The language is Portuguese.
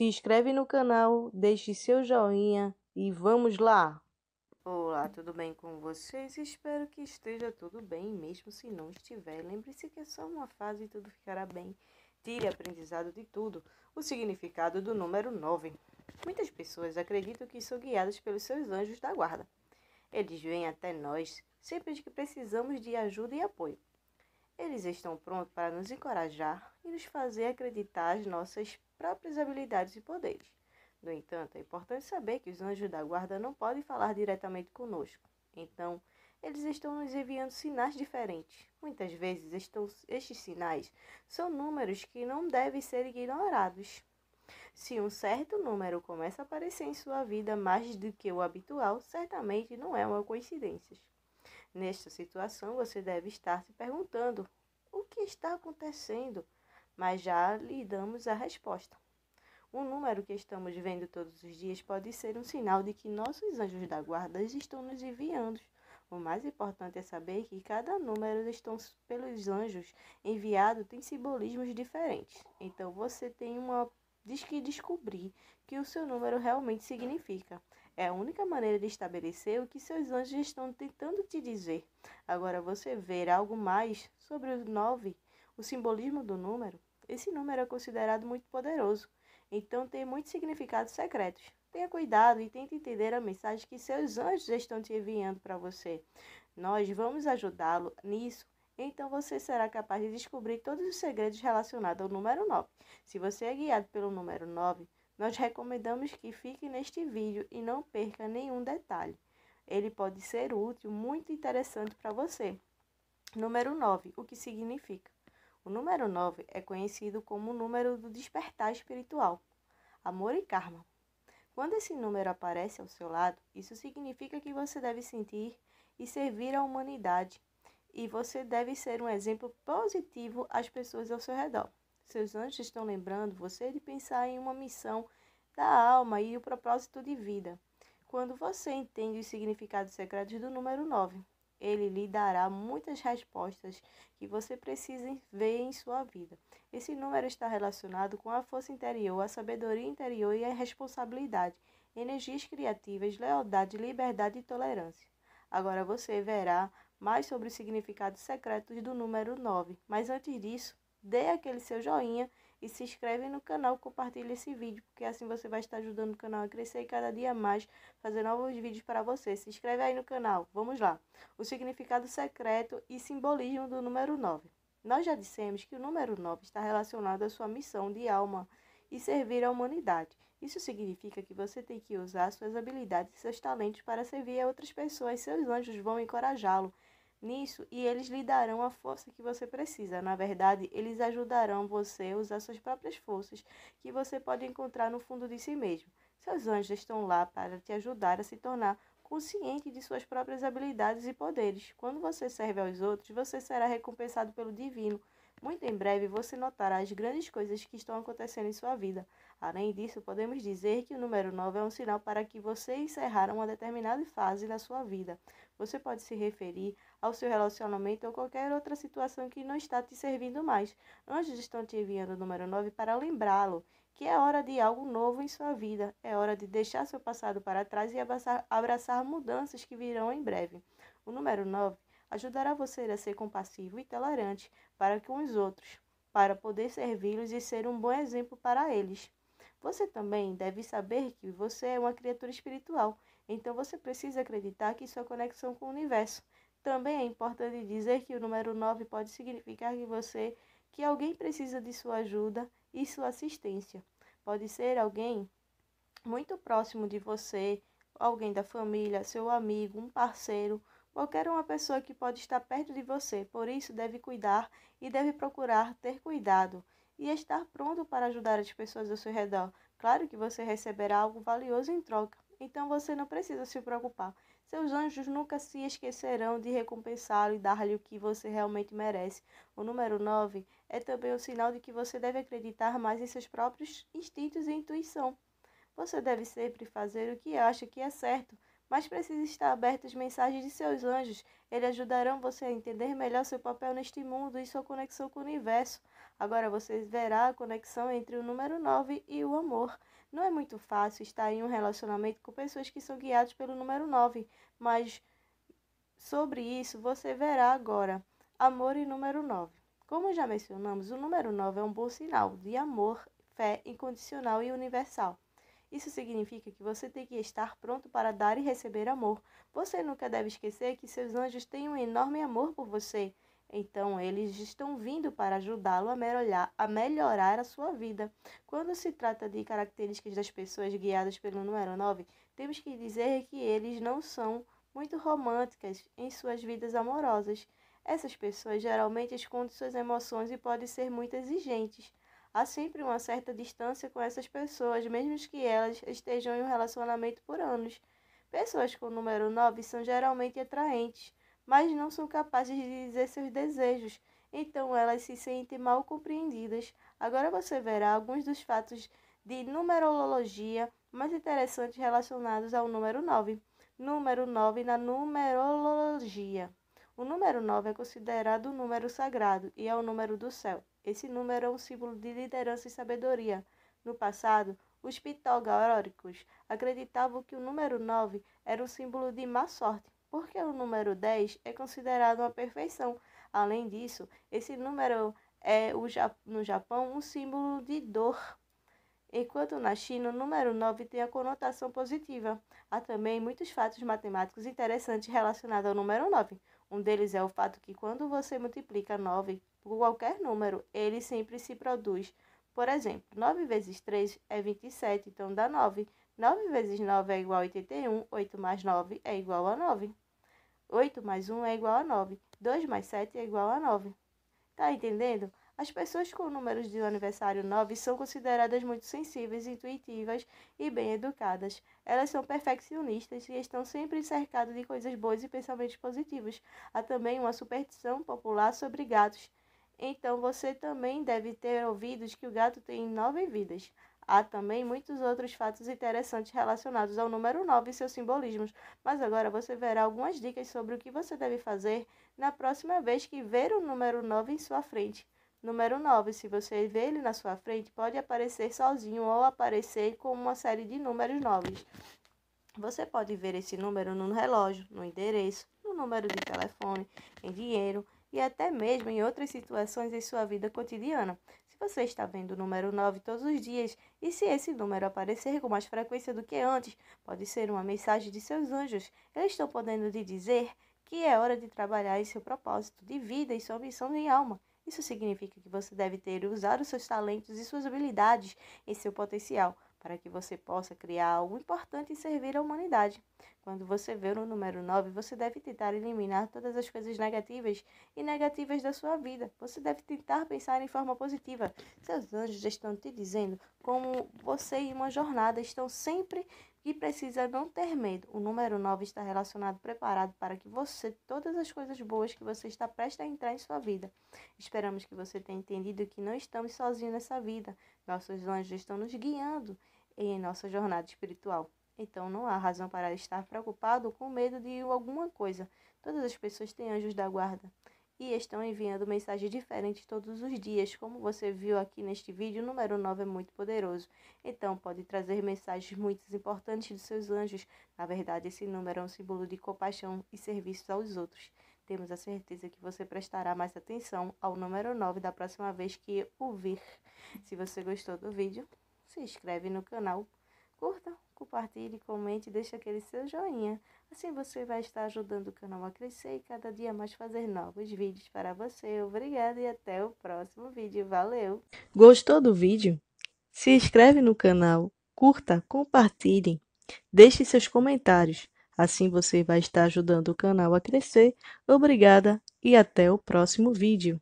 Se inscreve no canal, deixe seu joinha e vamos lá! Olá, tudo bem com vocês? Espero que esteja tudo bem, mesmo se não estiver. Lembre-se que é só uma fase e tudo ficará bem. Tire aprendizado de tudo. O significado do número 9. Muitas pessoas acreditam que são guiadas pelos seus anjos da guarda. Eles vêm até nós sempre que precisamos de ajuda e apoio. Eles estão prontos para nos encorajar e nos fazer acreditar as nossas próprias habilidades e poderes. No entanto, é importante saber que os anjos da guarda não podem falar diretamente conosco. Então, eles estão nos enviando sinais diferentes. Muitas vezes, estão, estes sinais são números que não devem ser ignorados. Se um certo número começa a aparecer em sua vida mais do que o habitual, certamente não é uma coincidência. Nesta situação, você deve estar se perguntando: o que está acontecendo? mas já lhe damos a resposta. O número que estamos vendo todos os dias pode ser um sinal de que nossos anjos da guarda estão nos enviando. O mais importante é saber que cada número estão pelos anjos enviado tem simbolismos diferentes. Então você tem uma diz que descobrir que o seu número realmente significa. É a única maneira de estabelecer o que seus anjos estão tentando te dizer. Agora você ver algo mais sobre o 9, o simbolismo do número? Esse número é considerado muito poderoso, então tem muitos significados secretos. Tenha cuidado e tente entender a mensagem que seus anjos estão te enviando para você. Nós vamos ajudá-lo nisso, então você será capaz de descobrir todos os segredos relacionados ao número 9. Se você é guiado pelo número 9, nós recomendamos que fique neste vídeo e não perca nenhum detalhe. Ele pode ser útil, muito interessante para você. Número 9. O que significa? O número 9 é conhecido como o número do despertar espiritual, amor e karma. Quando esse número aparece ao seu lado, isso significa que você deve sentir e servir à humanidade e você deve ser um exemplo positivo às pessoas ao seu redor. Seus anjos estão lembrando você de pensar em uma missão da alma e o propósito de vida. Quando você entende os significados secretos do número 9, ele lhe dará muitas respostas que você precisa ver em sua vida. Esse número está relacionado com a força interior, a sabedoria interior e a responsabilidade, energias criativas, lealdade, liberdade e tolerância. Agora você verá mais sobre os significados secretos do número 9, mas antes disso, dê aquele seu joinha e se inscreve no canal, compartilha esse vídeo, porque assim você vai estar ajudando o canal a crescer cada dia mais, fazer novos vídeos para você. Se inscreve aí no canal, vamos lá. O significado secreto e simbolismo do número 9. Nós já dissemos que o número 9 está relacionado à sua missão de alma e servir à humanidade. Isso significa que você tem que usar suas habilidades e seus talentos para servir a outras pessoas. Seus anjos vão encorajá-lo nisso e eles lhe darão a força que você precisa. Na verdade, eles ajudarão você a usar suas próprias forças que você pode encontrar no fundo de si mesmo. Seus anjos estão lá para te ajudar a se tornar consciente de suas próprias habilidades e poderes. Quando você serve aos outros, você será recompensado pelo divino muito em breve você notará as grandes coisas que estão acontecendo em sua vida. Além disso, podemos dizer que o número 9 é um sinal para que você encerrar uma determinada fase da sua vida. Você pode se referir ao seu relacionamento ou qualquer outra situação que não está te servindo mais. Anjos estão te enviando o número 9 para lembrá-lo que é hora de algo novo em sua vida. É hora de deixar seu passado para trás e abraçar, abraçar mudanças que virão em breve. O número 9 ajudará você a ser compassivo e tolerante para com os outros, para poder servi-los e ser um bom exemplo para eles. Você também deve saber que você é uma criatura espiritual, então você precisa acreditar que sua conexão com o universo. Também é importante dizer que o número 9 pode significar que você, que alguém precisa de sua ajuda e sua assistência. Pode ser alguém muito próximo de você, alguém da família, seu amigo, um parceiro, Qualquer uma pessoa que pode estar perto de você, por isso deve cuidar e deve procurar ter cuidado e estar pronto para ajudar as pessoas ao seu redor. Claro que você receberá algo valioso em troca, então você não precisa se preocupar. Seus anjos nunca se esquecerão de recompensá-lo e dar-lhe o que você realmente merece. O número 9 é também o um sinal de que você deve acreditar mais em seus próprios instintos e intuição. Você deve sempre fazer o que acha que é certo mas precisa estar aberto às mensagens de seus anjos. Eles ajudarão você a entender melhor seu papel neste mundo e sua conexão com o universo. Agora você verá a conexão entre o número 9 e o amor. Não é muito fácil estar em um relacionamento com pessoas que são guiadas pelo número 9, mas sobre isso você verá agora. Amor e número 9. Como já mencionamos, o número 9 é um bom sinal de amor, fé incondicional e universal. Isso significa que você tem que estar pronto para dar e receber amor. Você nunca deve esquecer que seus anjos têm um enorme amor por você. Então, eles estão vindo para ajudá-lo a melhorar, a melhorar a sua vida. Quando se trata de características das pessoas guiadas pelo número 9, temos que dizer que eles não são muito românticas em suas vidas amorosas. Essas pessoas geralmente escondem suas emoções e podem ser muito exigentes. Há sempre uma certa distância com essas pessoas, mesmo que elas estejam em um relacionamento por anos. Pessoas com o número 9 são geralmente atraentes, mas não são capazes de dizer seus desejos, então elas se sentem mal compreendidas. Agora você verá alguns dos fatos de numerologia mais interessantes relacionados ao número 9. Número 9 na numerologia. O número 9 é considerado o número sagrado e é o número do céu. Esse número é um símbolo de liderança e sabedoria. No passado, os pitagóricos acreditavam que o número 9 era um símbolo de má sorte, porque o número 10 é considerado uma perfeição. Além disso, esse número é no Japão um símbolo de dor, enquanto na China o número 9 tem a conotação positiva. Há também muitos fatos matemáticos interessantes relacionados ao número 9. Um deles é o fato que quando você multiplica 9 por qualquer número, ele sempre se produz. Por exemplo, 9 vezes 3 é 27, então dá 9. 9 vezes 9 é igual a 81, 8 mais 9 é igual a 9. 8 mais 1 é igual a 9, 2 mais 7 é igual a 9. Tá entendendo? As pessoas com números de aniversário 9 são consideradas muito sensíveis, intuitivas e bem educadas. Elas são perfeccionistas e estão sempre cercadas de coisas boas e pensamentos positivos. Há também uma superstição popular sobre gatos então você também deve ter ouvido que o gato tem nove vidas. Há também muitos outros fatos interessantes relacionados ao número 9 e seus simbolismos, mas agora você verá algumas dicas sobre o que você deve fazer na próxima vez que ver o número 9 em sua frente. Número 9, se você vê ele na sua frente, pode aparecer sozinho ou aparecer com uma série de números 9. Você pode ver esse número no relógio, no endereço, no número de telefone, em dinheiro, e até mesmo em outras situações em sua vida cotidiana. Se você está vendo o número 9 todos os dias e se esse número aparecer com mais frequência do que antes, pode ser uma mensagem de seus anjos. Eles estão podendo lhe dizer que é hora de trabalhar em seu propósito de vida e sua missão de alma. Isso significa que você deve ter usado seus talentos e suas habilidades em seu potencial para que você possa criar algo importante e servir à humanidade. Quando você vê o número 9, você deve tentar eliminar todas as coisas negativas e negativas da sua vida. Você deve tentar pensar em forma positiva. Seus anjos estão te dizendo como você e uma jornada estão sempre e precisa não ter medo. O número 9 está relacionado preparado para que você todas as coisas boas que você está prestes a entrar em sua vida. Esperamos que você tenha entendido que não estamos sozinhos nessa vida. Nossos anjos estão nos guiando em nossa jornada espiritual. Então não há razão para estar preocupado com medo de alguma coisa. Todas as pessoas têm anjos da guarda e estão enviando mensagens diferentes todos os dias. Como você viu aqui neste vídeo, o número 9 é muito poderoso. Então pode trazer mensagens muito importantes dos seus anjos. Na verdade, esse número é um símbolo de compaixão e serviço aos outros. Temos a certeza que você prestará mais atenção ao número 9 da próxima vez que ouvir. Se você gostou do vídeo, se inscreve no canal Curta, compartilhe, comente e deixe aquele seu joinha. Assim você vai estar ajudando o canal a crescer e cada dia mais fazer novos vídeos para você. Obrigada e até o próximo vídeo. Valeu! Gostou do vídeo? Se inscreve no canal, curta, compartilhe, deixe seus comentários. Assim você vai estar ajudando o canal a crescer. Obrigada e até o próximo vídeo.